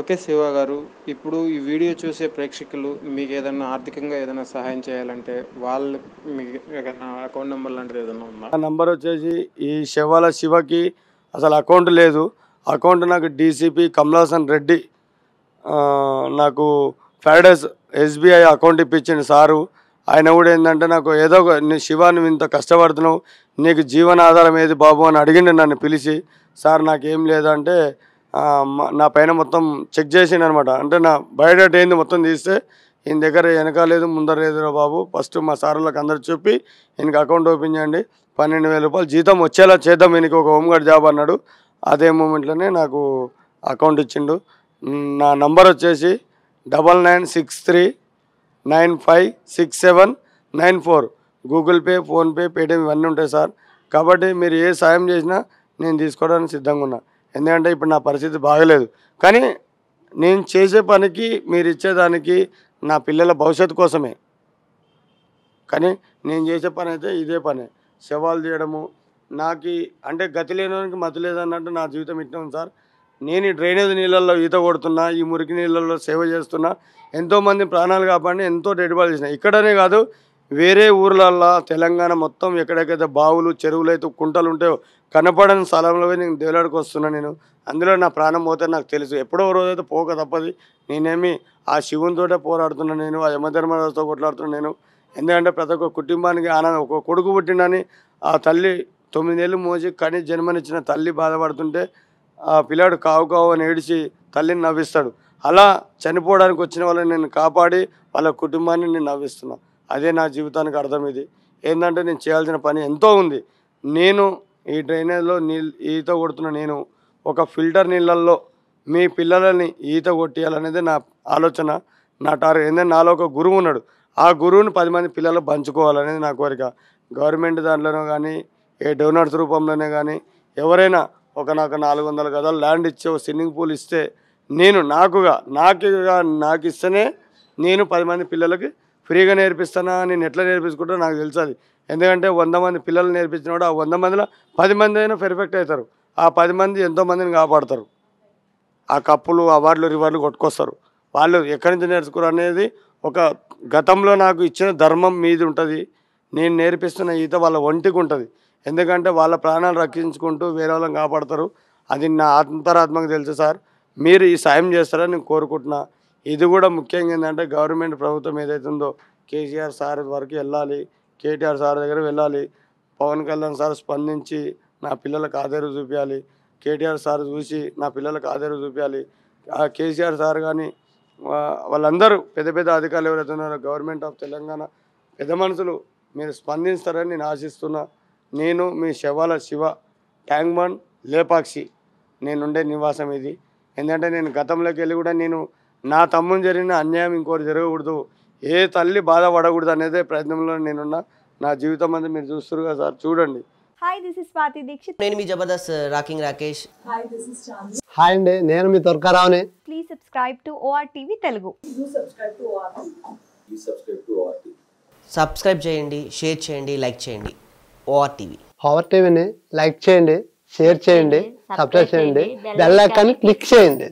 okay Shiva గారు ఇప్పుడు ఈ వీడియో చూసే ప్రేక్షకులు మీకు ఏదైనా ఆర్థికంగా ఏదైనా సహాయం చేయాలంటే వాళ్ళు మీకు అకౌంట్ నెంబర్ లాంటిది ఏదైనా ఉందా నంబర్ వచ్చేసి ఈ శివాల శివకి అసలు అకౌంట్ లేదు అకౌంట్ నాకు డీసీపీ కమలాసన్ రెడ్డి నాకు ఫ్రైడేస్ ఎస్బీఐ అకౌంట్ ఇప్పించిన సారు ఆయన కూడా ఏంటంటే నాకు ఏదో నీ శివాన్ని ఇంత కష్టపడుతున్నావు నీకు జీవనాధారం ఏది బాబు అని అడిగిండు నన్ను పిలిచి సార్ నాకేం లేదంటే నా పైన మొత్తం చెక్ చేసిండు అనమాట అంటే నా బయోడేట్ ఏంది మొత్తం తీస్తే ఈయన దగ్గర వెనక లేదు ముందర లేదురా బాబు ఫస్ట్ మా సార్లకు అందరు చెప్పి ఈయనకి అకౌంట్ ఓపెన్ చేయండి పన్నెండు వేల రూపాయలు జీతం వచ్చేలా చేద్దాం ఈయనకి ఒక హోంగార్డ్ జాబ్ అన్నాడు అదే మూమెంట్లోనే నాకు అకౌంట్ ఇచ్చిండు నా నంబర్ వచ్చేసి double nine six three nine five six seven nine four Google Pay PhonePe Paytm ఇవన్నీ ఉంటాయి సార్ కాబట్టి మీరు ఏ సాయం చేసినా నేను తీసుకోవడానికి సిద్ధంగా ఉన్నా ఎందుకంటే ఇప్పుడు నా పరిస్థితి బాగలేదు కానీ నేను చేసే పనికి మీరు ఇచ్చేదానికి నా పిల్లల భవిష్యత్తు కోసమే కానీ నేను చేసే పని అయితే ఇదే పని శవాలు తీయడము నాకు అంటే గతి లేనివానికి మతి లేదన్నట్టు నా జీవితం ఇట్టాను సార్ నేను ఈ డ్రైనేజ్ నీళ్ళల్లో ఈత కొడుతున్నా ఈ మురికి నీళ్ళల్లో సేవ చేస్తున్నా ఎంతోమంది ప్రాణాలు కాపాడి ఎంతో డెడ్ బాల్ చేసిన ఇక్కడనే కాదు వేరే ఊర్లల్లో తెలంగాణ మొత్తం ఎక్కడెక్కడైతే బావులు చెరువులు అయితే కుంటలు ఉంటే కనపడని స్థలంలో నేను దేవులాడికి వస్తున్నాను నేను అందులో నా ప్రాణం పోతే నాకు తెలుసు ఎప్పుడో రోజైతే పోక తప్పది నేనేమి ఆ శివునితోటే పోరాడుతున్నాను నేను ఆ యమధర్మరాజుతో కొట్లాడుతున్నాను నేను ఎందుకంటే ప్రతి ఒక్క కుటుంబానికి ఆనందం ఒక కొడుకు పుట్టినని ఆ తల్లి తొమ్మిదేళ్ళు మోసి కానీ జన్మనిచ్చిన తల్లి బాధపడుతుంటే ఆ పిల్లాడు కావు కావు అని ఏడిచి తల్లిని నవ్విస్తాడు అలా చనిపోవడానికి వచ్చిన వాళ్ళని నేను కాపాడి వాళ్ళ కుటుంబాన్ని నేను నవ్విస్తున్నాను అదే నా జీవితానికి అర్థం ఇది ఏంటంటే నేను చేయాల్సిన పని ఎంతో ఉంది నేను ఈ డ్రైనేజ్లో నీళ్ళు ఈత కొడుతున్న నేను ఒక ఫిల్టర్ నీళ్ళల్లో మీ పిల్లలని ఈత కొట్టియాలనేది నా ఆలోచన నా టార్గెట్ ఏంటంటే నాలో ఒక గురువు ఉన్నాడు ఆ గురువుని పది మంది పిల్లలు పంచుకోవాలనేది నా కోరిక గవర్నమెంట్ దాంట్లోనో కానీ ఏ డోనర్స్ రూపంలోనే కానీ ఎవరైనా ఒక నాకు నాలుగు వందల గదాలు ల్యాండ్ ఇచ్చే స్విమ్మింగ్ పూల్ ఇస్తే నేను నాకుగా నాకుగా నాకు ఇస్తేనే నేను పది మంది పిల్లలకి ఫ్రీగా నేర్పిస్తానా నేను ఎట్లా నేర్పించుకుంటా నాకు తెలుసాలి ఎందుకంటే వంద మంది పిల్లలు కూడా ఆ వంద మందిలో పది మంది అయినా పెర్ఫెక్ట్ అవుతారు ఆ పది మంది ఎంతో మందిని కాపాడతారు ఆ కప్పులు అవార్డులు రివార్డులు కొట్టుకొస్తారు వాళ్ళు ఎక్కడి నుంచి నేర్చుకోరు అనేది ఒక గతంలో నాకు ఇచ్చిన ధర్మం మీది ఉంటుంది నేను నేర్పిస్తున్న ఈత వాళ్ళ ఒంటికి ఉంటుంది ఎందుకంటే వాళ్ళ ప్రాణాలు రక్షించుకుంటూ వేరే వాళ్ళని కాపాడతారు అది నా అంతరాత్మకు తెలుసు సార్ మీరు ఈ సాయం చేస్తారని నేను కోరుకుంటున్నాను ఇది కూడా ముఖ్యంగా ఏంటంటే గవర్నమెంట్ ప్రభుత్వం ఏదైతే ఉందో కేసీఆర్ సార్ వరకు వెళ్ళాలి కేటీఆర్ సార్ దగ్గర వెళ్ళాలి పవన్ కళ్యాణ్ సార్ స్పందించి నా పిల్లలకు ఆధారు చూపించాలి కేటీఆర్ సార్ చూసి నా పిల్లలకు ఆధారు చూపించాలి కేసీఆర్ సార్ కానీ వాళ్ళందరూ పెద్ద పెద్ద అధికారులు ఎవరైతే ఉన్నారో గవర్నమెంట్ ఆఫ్ తెలంగాణ పెద్ద మనుషులు మీరు స్పందిస్తారని నేను ఆశిస్తున్నా నేను మీ శవాల శివ ట్యాంక్ బండ్ లేపాక్షి నేనుండే నివాసం ఇది ఎందుకంటే నేను గతంలోకి వెళ్ళి కూడా నేను నా తమ్ముని జరిగిన అన్యాయం ఇంకోటి జరగకూడదు ఏ తల్లి బాధపడకూడదు అనేదే ప్రయత్నంలో నేనున్నా నా జీవితం అంతా మీరు చూస్తారు కదా సార్ చూడండి hi this is Swathi Dixit నేను మీ Jabardasth uh, rocking Rakesh hi this is Chand hi అండి నేను మీ త్వరకరావుని please subscribe to O R TV Telugu subscribe subscribe చేయండి షేర్ చేయండి లైక్ చేయండి ఓఆర్ టీవీ ఓఆర్ టీవీని లైక్ చేయండి షేర్ చేయండి సబ్స్క్రైబ్ చేయండి బెల్ ఐకాన్ క్లిక్ చేయండి